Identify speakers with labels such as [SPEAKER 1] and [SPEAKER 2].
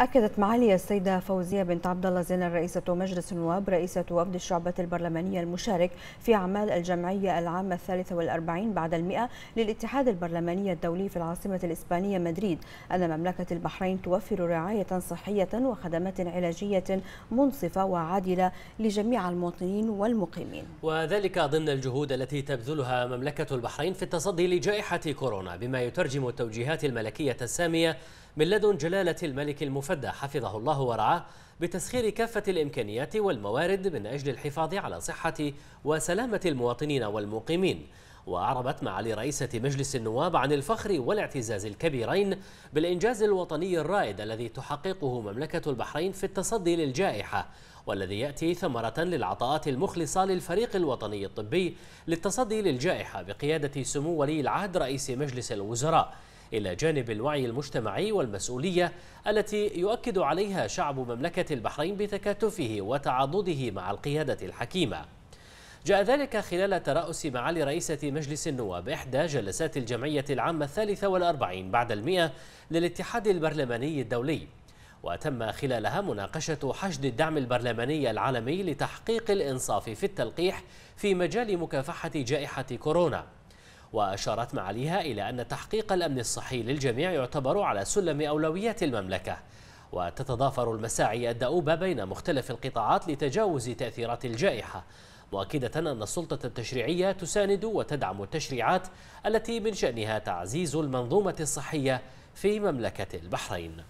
[SPEAKER 1] أكدت معالي السيدة فوزية بنت عبد الله زين رئيسة مجلس النواب رئيسة وفد الشعبة البرلمانية المشارك في أعمال الجمعية العامة الثالثة والأربعين بعد المئة للاتحاد البرلماني الدولي في العاصمة الإسبانية مدريد أن مملكة البحرين توفر رعاية صحية وخدمات علاجية منصفة وعادلة لجميع المواطنين والمقيمين
[SPEAKER 2] وذلك ضمن الجهود التي تبذلها مملكة البحرين في التصدي لجائحة كورونا بما يترجم التوجيهات الملكية السامية من لدن جلالة الملك المفدى حفظه الله ورعاه بتسخير كافة الإمكانيات والموارد من أجل الحفاظ على صحة وسلامة المواطنين والمقيمين وأعربت معالي رئيسة مجلس النواب عن الفخر والاعتزاز الكبيرين بالإنجاز الوطني الرائد الذي تحققه مملكة البحرين في التصدي للجائحة والذي يأتي ثمرة للعطاءات المخلصة للفريق الوطني الطبي للتصدي للجائحة بقيادة سمو ولي العهد رئيس مجلس الوزراء إلى جانب الوعي المجتمعي والمسؤولية التي يؤكد عليها شعب مملكة البحرين بتكاتفه وتعاضده مع القيادة الحكيمة جاء ذلك خلال ترأس معالي رئيسة مجلس النواب إحدى جلسات الجمعية العامة الثالثة والأربعين بعد المئة للاتحاد البرلماني الدولي وتم خلالها مناقشة حشد الدعم البرلماني العالمي لتحقيق الإنصاف في التلقيح في مجال مكافحة جائحة كورونا وأشارت معاليها إلى أن تحقيق الأمن الصحي للجميع يعتبر على سلم أولويات المملكة وتتضافر المساعي الدؤوبة بين مختلف القطاعات لتجاوز تأثيرات الجائحة مؤكدة أن السلطة التشريعية تساند وتدعم التشريعات التي من شأنها تعزيز المنظومة الصحية في مملكة البحرين